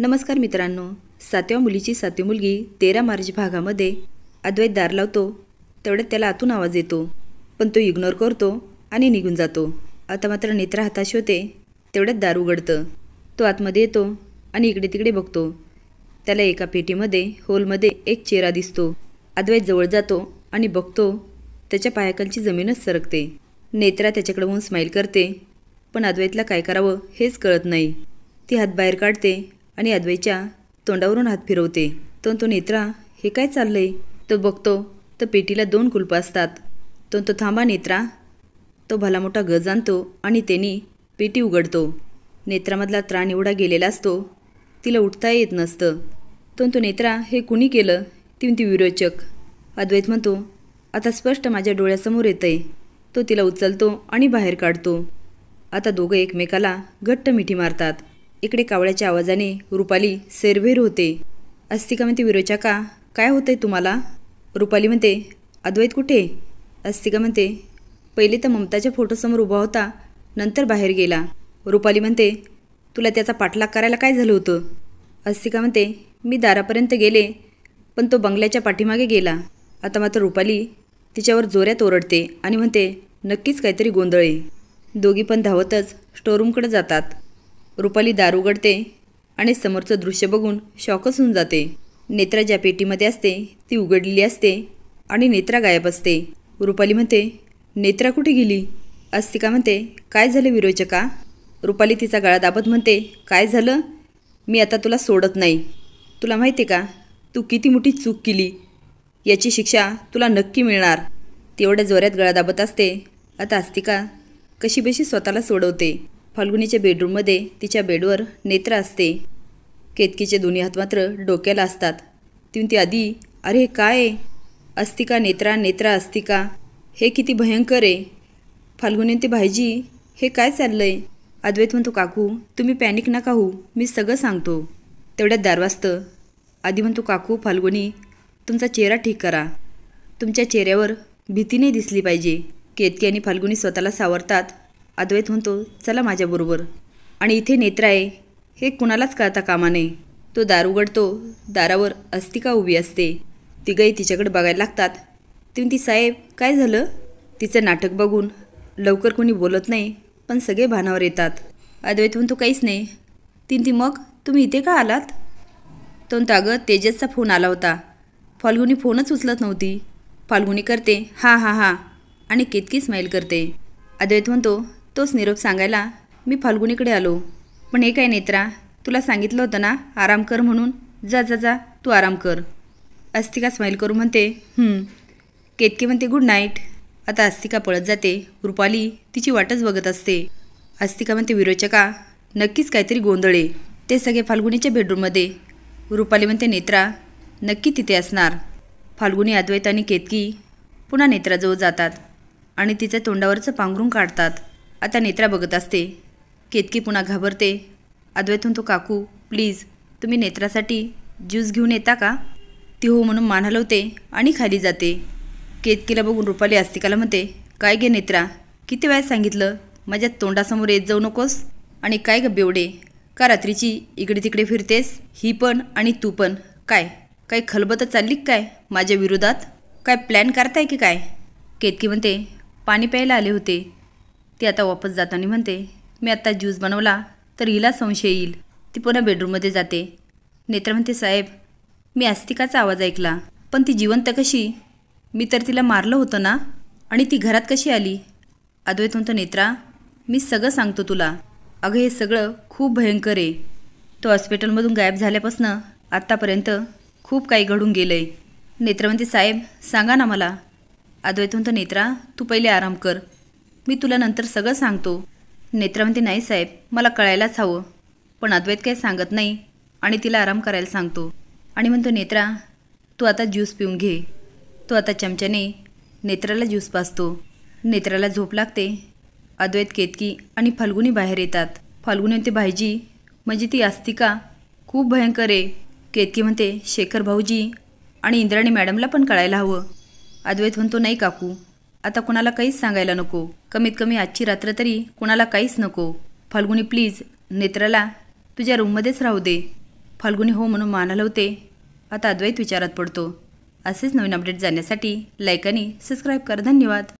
नमस्कार मित्रांनो सातव्या मुलीची सातवी मुलगी तेरा मार्च भागामध्ये अद्वैत दार लावतो तेवढ्यात त्याला आतून आवाज येतो पण तो इग्नोर करतो आणि निघून जातो आता मात्र नेत्रा हाताशी होते तेवढ्यात दार उघडतं तो आतमध्ये येतो आणि इकडे तिकडे बघतो त्याला एका पेटीमध्ये होलमध्ये एक चेहरा दिसतो अद्वैत जवळ जातो आणि बघतो त्याच्या पायाखालची जमीनच सरकते नेत्रा त्याच्याकडे होऊन स्माईल करते पण अद्वैतला काय करावं हेच कळत नाही ती हात बाहेर काढते आणि अद्वैच्या तोंडावरून हात फिरवते तो तो नेत्रा हे काय चाललंय तो बघतो तर पेटीला दोन कुलपं असतात तो तो थांबा नेत्रा तो भला मोठा गज आणतो आणि त्यांनी पेटी उघडतो नेत्रामधला त्राण एवढा गेलेला असतो तिला उठता येत नसतं तो तो नेत्रा हे कुणी केलं ती ती विरोचक अद्वैत म्हणतो आता स्पष्ट माझ्या डोळ्यासमोर येतंय तो तिला उचलतो आणि बाहेर काढतो आता दोघं एकमेकाला घट्ट मिठी मारतात इकडे कावळ्याच्या आवाजाने रुपाली सेरभेर होते अस्तिका म्हणते विरोचा काय होतं आहे तुम्हाला रुपाली म्हणते अद्वैत कुठे अस्तिका म्हणते पहिले तर ममताच्या फोटोसमोर उभा होता नंतर बाहेर गेला रुपाली म्हणते तुला त्याचा पाठलाग करायला काय झालं होतं अस्तिका म्हणते मी दारापर्यंत गेले पण तो बंगल्याच्या पाठीमागे गेला आता मात्र रुपाली तिच्यावर जोऱ्यात ओरडते आणि म्हणते नक्कीच काहीतरी गोंधळ आहे दोघी पण धावतच स्टोरूमकडे जातात रुपाली दार उघडते आणि समोरचं दृश्य बघून शॉकच होऊन जाते नेत्रा ज्या पेटीमध्ये असते ती उघडलेली असते आणि नेत्रा गायब असते रुपाली म्हणते नेत्रा कुठे गेली अस्तिका म्हणते काय झालं विरोचका रुपाली तिचा गळा दाबत म्हणते काय झालं मी आता तुला सोडत नाही तुला माहिती आहे का तू किती मोठी चूक केली याची शिक्षा तुला नक्की मिळणार तेवढ्या जोऱ्यात गळा दाबत असते आता अस्तिका कशीबशी स्वतःला सोडवते फाल्गुनीच्या बेडरूममध्ये तिच्या बेडवर नेत्र असते केतकीचे दोन्ही हात मात्र डोक्याला असतात तिन ती आधी अरे काय अस्तिका नेत्रा नेत्रा अस्तिका हे किती भयंकर आहे फाल्गुनी ते भाईजी हे काय चाललं आहे अद्वैत म्हणतो काकू तुम्ही पॅनिक नका होऊ मी सगळं सांगतो तेवढ्यात दारवाजतं आधी म्हणतो काकू फाल्गुनी तुमचा चेहरा ठीक करा तुमच्या चेहऱ्यावर भीती नाही दिसली पाहिजे केतकी आणि फाल्गुनी स्वतःला सावरतात अद्वैत म्हणतो चला माझ्याबरोबर आणि इथे नेत्र आहे हे कुणालाच कळता कामा नये तो दार उघडतो दारावर अस्तिका उभी असते तिघही तिच्याकडे बघायला लागतात तिने ती साहेब काय झालं तिचं नाटक बघून लवकर कोणी बोलत नाही पण सगळे भानावर येतात अद्वैत म्हणतो काहीच नाही तीन ती मग तुम्ही इथे का आलात तो अगं तेजसचा फोन आला होता फाल्गुनी फोनच उचलत नव्हती फाल्गुनी करते हा हा हा आणि कितकी स्माईल करते अद्वैत म्हणतो तोच निरोप सांगायला मी फाल्गुनीकडे आलो पण हे काय नेत्रा तुला सांगितलं होतं ना आराम कर म्हणून जा जा जा तू आराम कर अस्तिका स्माईल करू म्हणते केतकी म्हणते गुड नाईट आता अस्तिका पळत जाते रुपाली तिची वाटच बघत असते अस्तिका म्हणते विरोचका नक्कीच काहीतरी गोंधळे ते सगळे फाल्गुनीच्या बेडरूममध्ये रुपाली म्हणते नेत्रा नक्की तिथे असणार फाल्गुनी अद्वैत आणि केतकी पुन्हा नेत्राजवळ जातात आणि तिच्या तोंडावरचं पांघरून काढतात आता नेत्रा बघत असते केतकी पुन्हा घाबरते अद्वैतून तो काकू प्लीज तुम्ही नेत्रासाठी ज्यूस घेऊन येता का ती हो म्हणून मान हलवते आणि खाली जाते केतकीला बघून रुपाली आस्तिकाला म्हणते काय गे नेत्रा किती वेळा सांगितलं माझ्या तोंडासमोर येत जाऊ नकोस आणि काय ग बेवडे का रात्रीची इकडे तिकडे फिरतेस ही पण आणि तू पण काय काही खलबत चालली काय माझ्या विरोधात काय प्लॅन करताय की काय केतकी म्हणते पाणी प्यायला आले होते ती आता वापस जाताना म्हणते मी आत्ता ज्यूस बनवला तर हिला संशय येईल ती पुन्हा बेडरूममध्ये जाते नेत्र म्हणते साहेब मी आस्तिकाचा आवाज ऐकला पण ती जिवंत कशी मी तर तिला मारलं होतं ना आणि ती घरात कशी आली अद्वैत म्हणतो नेत्रा मी सगळं सांगतो तुला अगं हे सगळं खूप भयंकर आहे तो हॉस्पिटलमधून गायब झाल्यापासून आत्तापर्यंत खूप काही घडून गेलं आहे नेत्र साहेब सांगा ना मला अद्वैत म्हणतो नेत्रा तू पहिले आराम कर मी तुला नंतर सगळं सांगतो नेत्रा नाही साहेब मला कळायलाच हवं पण अद्वैत काही सांगत नाही आणि तिला आराम करायला सांगतो आणि म्हणतो नेत्रा तू आता ज्यूस पिऊन घे तो आता चमच्याने नेत्राला ज्यूस पाजतो नेत्राला झोप लागते अद्वैत केतकी आणि फाल्गुनी बाहेर येतात फाल्गुनी म्हणते भाईजी म्हणजे ती आस्तिका खूप भयंकर आहे केतकी म्हणते शेखर भाऊजी आणि इंद्राणी मॅडमला पण कळायला हवं अद्वैत म्हणतो नाही काकू आता कुणाला काहीच सांगायला नको कमीत कमी आजची रात्र तरी कुणाला काहीच नको फाल्गुनी प्लीज नेत्राला तुझ्या रूममध्येच राहू दे फाल्गुनी हो म्हणून मान हलवते आता अद्वैत विचारात पडतो असेच नवीन अपडेट जाण्यासाठी लाईक आणि सबस्क्राईब कर धन्यवाद